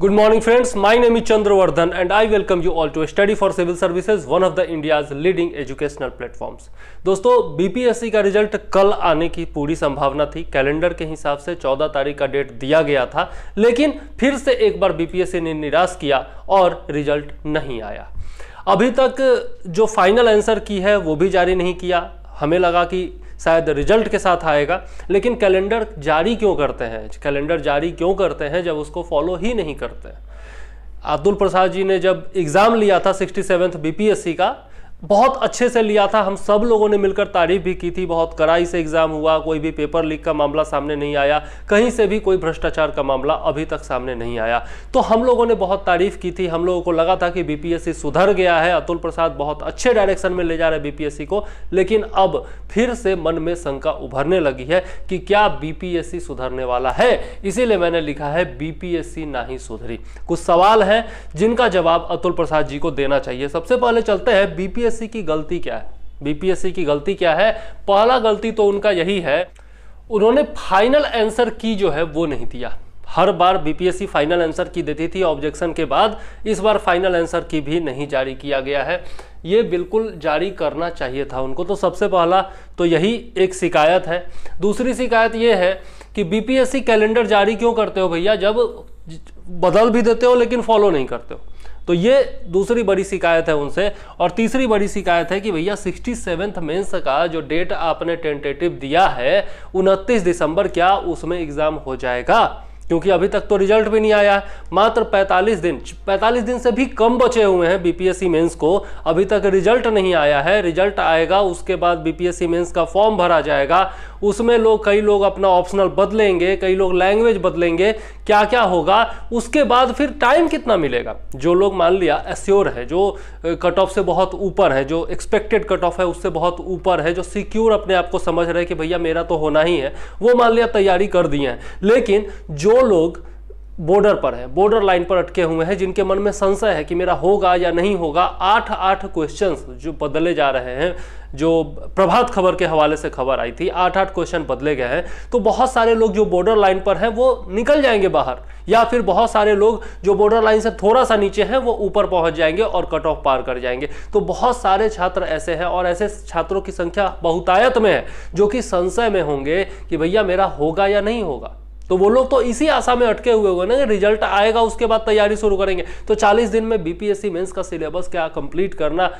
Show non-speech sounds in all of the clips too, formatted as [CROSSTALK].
good morning friends my name is Chandravardhan and I welcome you all to study for civil services one of the India's leading educational platforms दोस्तों BPSC का result कल आने की पूरी संभावना थी कैलेंडर के हिसाब से 14 तारीख का डेट दिया गया था लेकिन फिर से एक बार बीपीएससी ने निराश किया और रिजल्ट नहीं आया अभी तक जो फाइनल आंसर की है वो भी जारी नहीं किया हमें लगा कि शायद रिजल्ट के साथ आएगा लेकिन कैलेंडर जारी क्यों करते हैं कैलेंडर जारी क्यों करते हैं जब उसको फॉलो ही नहीं करते अब्दुल प्रसाद जी ने जब एग्ज़ाम लिया था सिक्सटी सेवन्थ बी का बहुत अच्छे से लिया था हम सब लोगों ने मिलकर तारीफ भी की थी बहुत कड़ाई से एग्जाम हुआ कोई भी पेपर लीक का मामला सामने नहीं आया कहीं से भी कोई भ्रष्टाचार का मामला अभी तक सामने नहीं आया तो हम लोगों ने बहुत तारीफ की थी हम लोगों को लगा था कि बीपीएससी सुधर गया है अतुल प्रसाद बहुत अच्छे डायरेक्शन में ले जा रहे बीपीएससी को लेकिन अब फिर से मन में शंका उभरने लगी है कि क्या बीपीएससी सुधरने वाला है इसीलिए मैंने लिखा है बीपीएससी ना ही सुधरी कुछ सवाल है जिनका जवाब अतुल प्रसाद जी को देना चाहिए सबसे पहले चलते हैं बीपीएस बीपीएससी की गलती क्या है बीपीएससी की गलती क्या है पहला गलती तो उनका यही है उन्होंने फाइनल आंसर की जो है वो नहीं दिया हर बार बीपीएससी फाइनल आंसर की देती थी ऑब्जेक्शन के बाद इस बार फाइनल आंसर की भी नहीं जारी किया गया है ये बिल्कुल जारी करना चाहिए था उनको तो सबसे पहला तो यही एक शिकायत है दूसरी शिकायत ये है कि बीपीएससी कैलेंडर जारी क्यों करते हो भैया जब बदल भी देते हो लेकिन फॉलो नहीं करते हो तो ये दूसरी बड़ी शिकायत है उनसे और तीसरी बड़ी शिकायत है कि भैया सिक्सटी सेवेंथ मेन्स का जो डेट आपने टेंटेटिव दिया है उनतीस दिसंबर क्या उसमें एग्जाम हो जाएगा क्योंकि अभी तक तो रिजल्ट भी नहीं आया मात्र 45 दिन 45 दिन से भी कम बचे हुए हैं बीपीएससी मेंस को अभी तक रिजल्ट नहीं आया है रिजल्ट आएगा उसके बाद बीपीएससी मेंस का फॉर्म भरा जाएगा उसमें लोग कई लोग अपना ऑप्शनल बदलेंगे कई लोग लैंग्वेज बदलेंगे क्या क्या होगा उसके बाद फिर टाइम कितना मिलेगा जो लोग मान लिया एश्योर है जो कट ऑफ से बहुत ऊपर है जो एक्सपेक्टेड कट ऑफ है उससे बहुत ऊपर है जो सिक्योर अपने आप को समझ रहे हैं कि भैया मेरा तो होना ही है वो मान लिया तैयारी कर दिए हैं लेकिन जो लोग बॉर्डर पर है बॉर्डर लाइन पर अटके हुए हैं जिनके मन में संशय है कि मेरा होगा या नहीं होगा आठ आठ क्वेश्चंस जो बदले जा रहे हैं जो प्रभात खबर के हवाले से खबर आई थी आठ आठ क्वेश्चन बदले गए हैं तो बहुत सारे लोग जो बॉर्डर लाइन पर हैं वो निकल जाएंगे बाहर या फिर बहुत सारे लोग जो बॉर्डर लाइन से थोड़ा सा नीचे हैं वो ऊपर पहुंच जाएंगे और कट ऑफ पार कर जाएंगे तो बहुत सारे छात्र ऐसे हैं और ऐसे छात्रों की संख्या बहुतायत में है जो कि संशय में होंगे कि भैया मेरा होगा या नहीं होगा तो वो लोग तो इसी आशा में अटके हुए हुए ना रिजल्ट आएगा उसके बाद तैयारी शुरू करेंगे तो 40 दिन में बीपीएससी मेंस का सिलेबस क्या कंप्लीट करना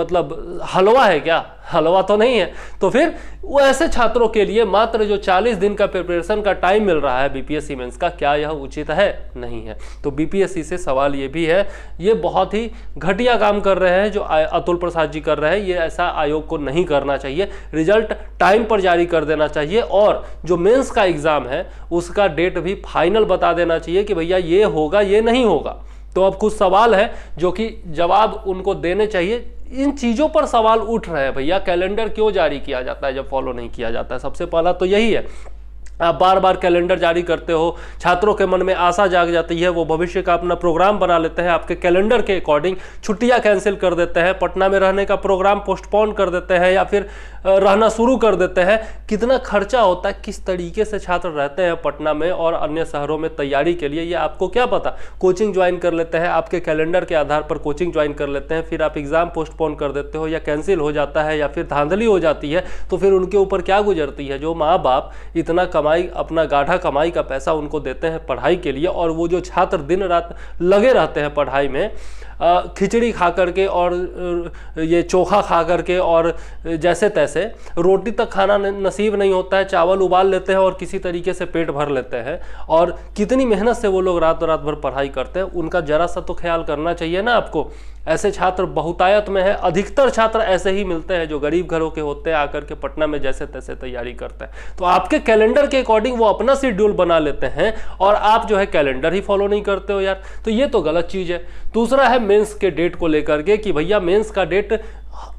मतलब हलवा है क्या हलवा तो नहीं है तो फिर वो ऐसे छात्रों के लिए मात्र जो 40 दिन का प्रिपरेशन का टाइम मिल रहा है बीपीएससी मेंस का क्या यह उचित है नहीं है तो बीपीएससी से सवाल ये भी है ये बहुत ही घटिया काम कर रहे हैं जो अतुल प्रसाद जी कर रहे हैं ये ऐसा आयोग को नहीं करना चाहिए रिजल्ट टाइम पर जारी कर देना चाहिए और जो मेन्स का एग्ज़ाम है उसका डेट भी फाइनल बता देना चाहिए कि भैया ये होगा ये नहीं होगा तो अब कुछ सवाल है जो कि जवाब उनको देने चाहिए इन चीज़ों पर सवाल उठ रहे हैं भैया कैलेंडर क्यों जारी किया जाता है जब फॉलो नहीं किया जाता है सबसे पहला तो यही है आप बार बार कैलेंडर जारी करते हो छात्रों के मन में आशा जाग जाती है वो भविष्य का अपना प्रोग्राम बना लेते हैं आपके कैलेंडर के अकॉर्डिंग छुट्टियां कैंसिल कर देते हैं पटना में रहने का प्रोग्राम पोस्टपोन कर देते हैं या फिर रहना शुरू कर देते हैं कितना खर्चा होता है किस तरीके से छात्र रहते हैं पटना में और अन्य शहरों में तैयारी के लिए ये आपको क्या पता कोचिंग ज्वाइन कर लेते हैं आपके कैलेंडर के आधार पर कोचिंग ज्वाइन कर लेते हैं फिर आप एग्ज़ाम पोस्टपोन कर देते हो या कैंसिल हो जाता है या फिर धांधली हो जाती है तो फिर उनके ऊपर क्या गुजरती है जो माँ बाप इतना कम कमाई अपना गाढ़ा कमाई का पैसा उनको देते हैं पढ़ाई के लिए और वो जो छात्र दिन रात लगे रहते हैं पढ़ाई में खिचड़ी खा करके और ये चोखा खा करके और जैसे तैसे रोटी तक खाना नसीब नहीं होता है चावल उबाल लेते हैं और किसी तरीके से पेट भर लेते हैं और कितनी मेहनत से वो लोग रात रात भर पढ़ाई करते हैं उनका ज़रा सा तो ख्याल करना चाहिए ना आपको ऐसे छात्र बहुतायत में है अधिकतर छात्र ऐसे ही मिलते हैं जो गरीब घरों के होते हैं आकर के पटना में जैसे तैसे तैयारी करते हैं तो आपके कैलेंडर के अकॉर्डिंग वो अपना शेड्यूल बना लेते हैं और आप जो है कैलेंडर ही फॉलो नहीं करते हो यार तो ये तो गलत चीज़ है दूसरा है मेन्स के डेट को लेकर के कि भैया मेन्स का डेट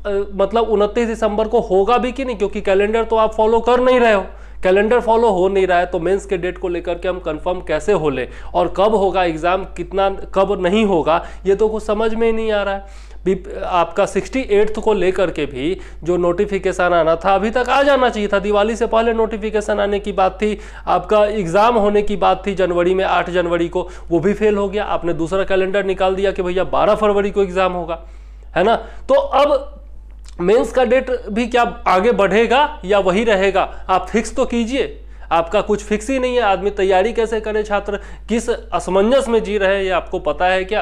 मतलब उनतीस दिसंबर को होगा भी कि नहीं क्योंकि कैलेंडर तो आप फॉलो कर नहीं रहे हो कैलेंडर फॉलो हो नहीं रहा है तो मेंस के डेट को लेकर के हम कंफर्म कैसे हो ले और कब होगा एग्ज़ाम कितना कब नहीं होगा ये तो कुछ समझ में ही नहीं आ रहा है आपका सिक्सटी एट्थ को लेकर के भी जो नोटिफिकेशन आना था अभी तक आ जाना चाहिए था दिवाली से पहले नोटिफिकेशन आने की बात थी आपका एग्ज़ाम होने की बात थी जनवरी में आठ जनवरी को वो भी फेल हो गया आपने दूसरा कैलेंडर निकाल दिया कि भैया बारह फरवरी को एग्ज़ाम होगा है ना तो अब मेंस का डेट भी क्या आगे बढ़ेगा या वही रहेगा आप फिक्स तो कीजिए आपका कुछ फिक्स ही नहीं है आदमी तैयारी कैसे करे छात्र किस असमंजस में जी रहे हैं ये आपको पता है क्या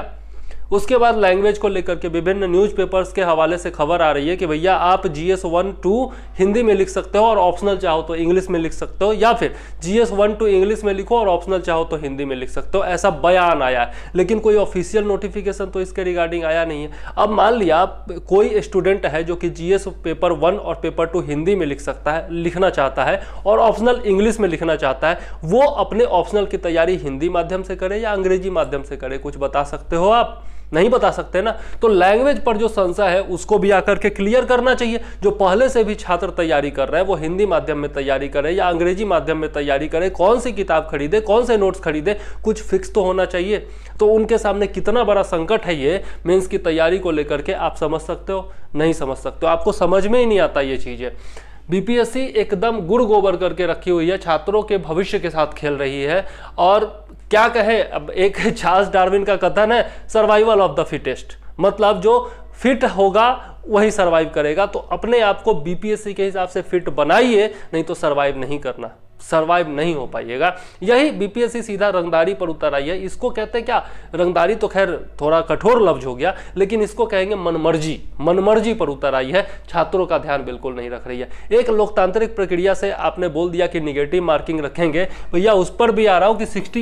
उसके बाद लैंग्वेज को लेकर के विभिन्न न्यूज़पेपर्स के हवाले से खबर आ रही है कि भैया आप G S one two Hindi में लिख सकते हो और ऑप्शनल चाहो तो इंग्लिश में लिख सकते हो या फिर G S one two English में लिखो और ऑप्शनल चाहो तो हिंदी में लिख सकते हो ऐसा बयान आया है लेकिन कोई ऑफिशियल नोटिफिकेशन तो इसके रिगार्डिंग आया नहीं है अब मान लिया कोई स्टूडेंट है जो कि जी पेपर वन और पेपर टू हिंदी में लिख सकता है लिखना चाहता है और ऑप्शनल इंग्लिश में लिखना चाहता है वो अपने ऑप्शनल की तैयारी हिंदी माध्यम से करे या अंग्रेजी माध्यम से करे कुछ बता सकते हो आप नहीं बता सकते ना तो लैंग्वेज पर जो संशय है उसको भी आकर के क्लियर करना चाहिए जो पहले से भी छात्र तैयारी कर रहे हैं वो हिंदी माध्यम में तैयारी करे या अंग्रेजी माध्यम में तैयारी करे कौन सी किताब खरीदे कौन से नोट्स खरीदे कुछ फिक्स तो होना चाहिए तो उनके सामने कितना बड़ा संकट है ये मीन्स की तैयारी को लेकर के आप समझ सकते हो नहीं समझ सकते हो आपको समझ में ही नहीं आता ये चीज़ें बीपीएससी एकदम गुड़ गोबर करके रखी हुई है छात्रों के भविष्य के साथ खेल रही है और क्या कहे अब एक [LAUGHS] चार्ल्स डार्विन का कथन है सर्वाइवल ऑफ द फिटेस्ट मतलब जो फिट होगा वही सर्वाइव करेगा तो अपने आप को बीपीएससी के हिसाब से फिट बनाइए नहीं तो सर्वाइव नहीं करना सर्वाइव नहीं हो पाइएगा यही बीपीएससी सीधा रंगदारी पर उतर आई है इसको कहते हैं क्या रंगदारी तो खैर थोड़ा कठोर लफ्ज हो गया लेकिन इसको कहेंगे मनमर्जी मनमर्जी पर उतर आई है छात्रों का ध्यान बिल्कुल नहीं रख रही है एक लोकतांत्रिक प्रक्रिया से आपने बोल दिया कि निगेटिव मार्किंग रखेंगे भैया उस पर भी आ रहा हूँ कि सिक्सटी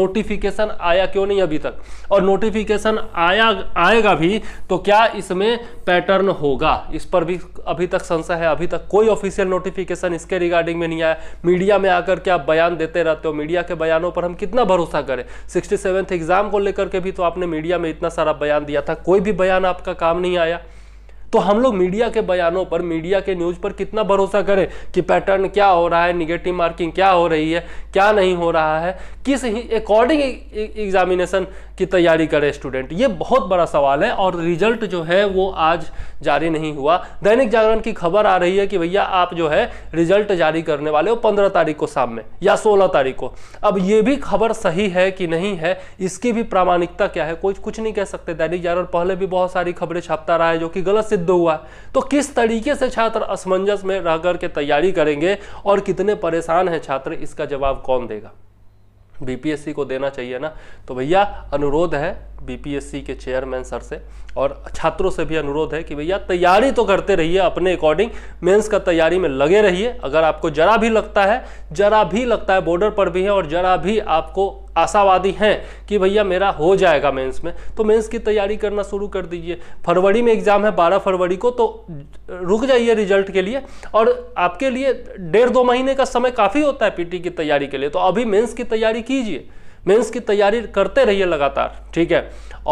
नोटिफिकेशन आया क्यों नहीं अभी तक और नोटिफिकेशन आया आएगा भी तो क्या इसमें पैटर्न होगा इस पर भी अभी तक संशय है अभी तक कोई ऑफिशियल नोटिफिकेशन इसके रिगार्डिंग में नहीं आया मीडिया में आकर के आप बयान देते रहते हो मीडिया के बयानों पर हम कितना भरोसा करें सिक्सटी एग्जाम को लेकर के भी तो आपने मीडिया में इतना सारा बयान दिया था कोई भी बयान आपका काम नहीं आया तो हम लोग मीडिया के बयानों पर मीडिया के न्यूज़ पर कितना भरोसा करें कि पैटर्न क्या हो रहा है निगेटिव मार्किंग क्या हो रही है क्या नहीं हो रहा है किस अकॉर्डिंग एग्जामिनेशन e, e, की तैयारी करें स्टूडेंट ये बहुत बड़ा सवाल है और रिजल्ट जो है वो आज जारी नहीं हुआ दैनिक जागरण की खबर आ रही है कि भैया आप जो है रिजल्ट जारी करने वाले हो पंद्रह तारीख को शाम में या सोलह तारीख को अब ये भी खबर सही है कि नहीं है इसकी भी प्रामाणिकता क्या है कोई कुछ नहीं कह सकते दैनिक जागरण पहले भी बहुत सारी खबरें छापता रहा है जो कि गलत सिद्ध हुआ तो किस तरीके से छात्र असमंजस में रह करके तैयारी करेंगे और कितने परेशान हैं छात्र इसका जवाब कौन देगा बीपीएससी को देना चाहिए ना तो भैया अनुरोध है बीपीएससी के चेयरमैन सर से और छात्रों से भी अनुरोध है कि भैया तैयारी तो करते रहिए अपने अकॉर्डिंग मेंस का तैयारी में लगे रहिए अगर आपको जरा भी लगता है जरा भी लगता है बॉर्डर पर भी है और जरा भी आपको आशावादी हैं कि भैया मेरा हो जाएगा मेंस में तो मेंस की तैयारी करना शुरू कर दीजिए फरवरी में एग्ज़ाम है 12 फरवरी को तो रुक जाइए रिजल्ट के लिए और आपके लिए डेढ़ दो महीने का समय काफ़ी होता है पीटी की तैयारी के लिए तो अभी मेंस की तैयारी कीजिए मेंस की तैयारी करते रहिए लगातार ठीक है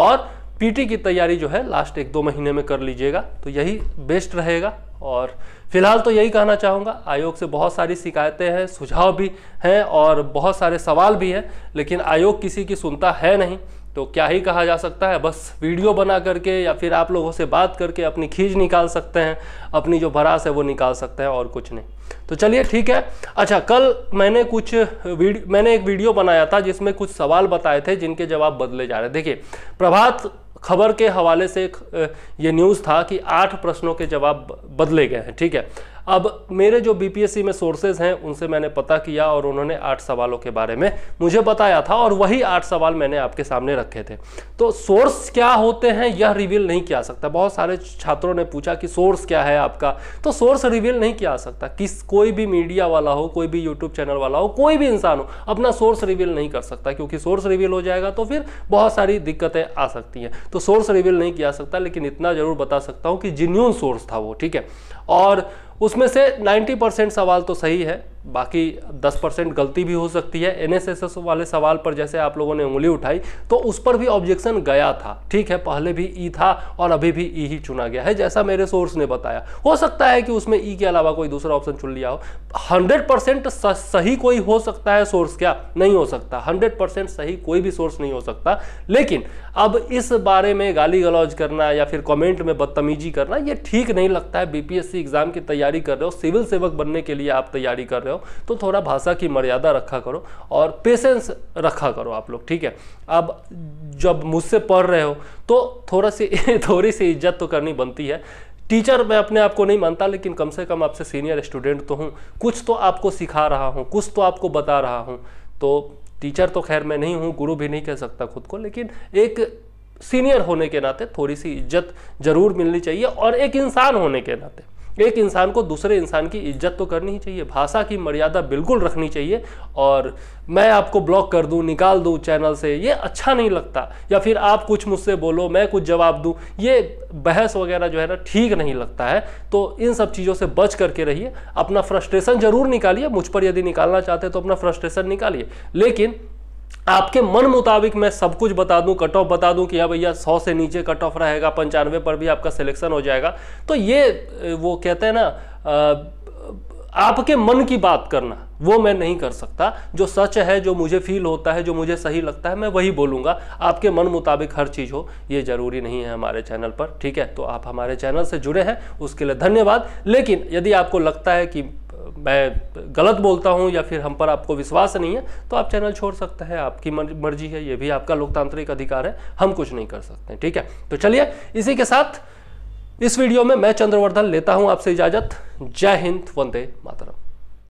और पी की तैयारी जो है लास्ट एक दो महीने में कर लीजिएगा तो यही बेस्ट रहेगा और फिलहाल तो यही कहना चाहूँगा आयोग से बहुत सारी शिकायतें हैं सुझाव भी हैं और बहुत सारे सवाल भी हैं लेकिन आयोग किसी की सुनता है नहीं तो क्या ही कहा जा सकता है बस वीडियो बना करके या फिर आप लोगों से बात करके अपनी खींच निकाल सकते हैं अपनी जो भरास है वो निकाल सकते हैं और कुछ नहीं तो चलिए ठीक है अच्छा कल मैंने कुछ वीडियो मैंने एक वीडियो बनाया था जिसमें कुछ सवाल बताए थे जिनके जवाब बदले जा रहे हैं देखिए प्रभात खबर के हवाले से ये न्यूज़ था कि आठ प्रश्नों के जवाब बदले गए हैं ठीक है अब मेरे जो बीपीएससी में सोर्सेज हैं उनसे मैंने पता किया और उन्होंने आठ सवालों के बारे में मुझे बताया था और वही आठ सवाल मैंने आपके सामने रखे थे तो सोर्स क्या होते हैं यह रिवील नहीं किया सकता बहुत सारे छात्रों ने पूछा कि सोर्स क्या है आपका तो सोर्स रिवील नहीं किया सकता किस कोई भी मीडिया वाला हो कोई भी यूट्यूब चैनल वाला हो कोई भी इंसान हो अपना सोर्स रिवील नहीं कर सकता क्योंकि सोर्स रिवील हो जाएगा तो फिर बहुत सारी दिक्कतें आ सकती हैं तो सोर्स रिवील नहीं किया सकता लेकिन इतना जरूर बता सकता हूँ कि जिन्यून सोर्स था वो ठीक है और उसमें से 90 परसेंट सवाल तो सही है बाकी 10 परसेंट गलती भी हो सकती है एनएसएसएस वाले सवाल पर जैसे आप लोगों ने उंगली उठाई तो उस पर भी ऑब्जेक्शन गया था ठीक है पहले भी ई था और अभी भी ई ही चुना गया है जैसा मेरे सोर्स ने बताया हो सकता है कि उसमें ई के अलावा कोई दूसरा ऑप्शन चुन लिया हो हंड्रेड परसेंट सही कोई हो सकता है सोर्स क्या नहीं हो सकता हंड्रेड परसेंट सही कोई भी सोर्स नहीं हो सकता लेकिन अब इस बारे में गाली गलौज करना या फिर कॉमेंट में बदतमीजी करना ये ठीक नहीं लगता है बीपीएससी एग्जाम की तैयारी कर रहे हो सिविल सेवक बनने के लिए आप तैयारी कर रहे हो हो तो थोड़ा भाषा की मर्यादा रखा करो और पेशेंस रखा करो आप लोग ठीक है अब जब मुझसे पढ़ रहे हो तो थोड़ा सी [LAUGHS] थोड़ी सी इज्जत तो करनी बनती है टीचर मैं अपने आप को नहीं मानता लेकिन कम से कम आपसे सीनियर स्टूडेंट तो हूँ कुछ तो आपको सिखा रहा हूँ कुछ तो आपको बता रहा हूँ तो टीचर तो खैर मैं नहीं हूँ गुरु भी नहीं कह सकता खुद को लेकिन एक सीनियर होने के नाते थोड़ी सी इज्जत जरूर मिलनी चाहिए और एक इंसान होने के नाते एक इंसान को दूसरे इंसान की इज्जत तो करनी ही चाहिए भाषा की मर्यादा बिल्कुल रखनी चाहिए और मैं आपको ब्लॉक कर दूं निकाल दूं चैनल से ये अच्छा नहीं लगता या फिर आप कुछ मुझसे बोलो मैं कुछ जवाब दूं ये बहस वगैरह जो है ना ठीक नहीं लगता है तो इन सब चीज़ों से बच करके रहिए अपना फ्रस्ट्रेशन ज़रूर निकालिए मुझ पर यदि निकालना चाहते हैं तो अपना फ्रस्ट्रेशन निकालिए लेकिन आपके मन मुताबिक मैं सब कुछ बता दूं कट ऑफ बता दूं कि हाँ भैया सौ से नीचे कट ऑफ रहेगा पंचानवे पर भी आपका सिलेक्शन हो जाएगा तो ये वो कहते हैं ना आपके मन की बात करना वो मैं नहीं कर सकता जो सच है जो मुझे फील होता है जो मुझे सही लगता है मैं वही बोलूँगा आपके मन मुताबिक हर चीज़ हो ये ज़रूरी नहीं है हमारे चैनल पर ठीक है तो आप हमारे चैनल से जुड़े हैं उसके लिए धन्यवाद लेकिन यदि आपको लगता है कि मैं गलत बोलता हूँ या फिर हम पर आपको विश्वास नहीं है तो आप चैनल छोड़ सकते हैं आपकी मर्जी है ये भी आपका लोकतांत्रिक अधिकार है हम कुछ नहीं कर सकते ठीक है तो चलिए इसी के साथ इस वीडियो में मैं चंद्रवर्धन लेता हूं आपसे इजाजत जय हिंद वंदे मातरम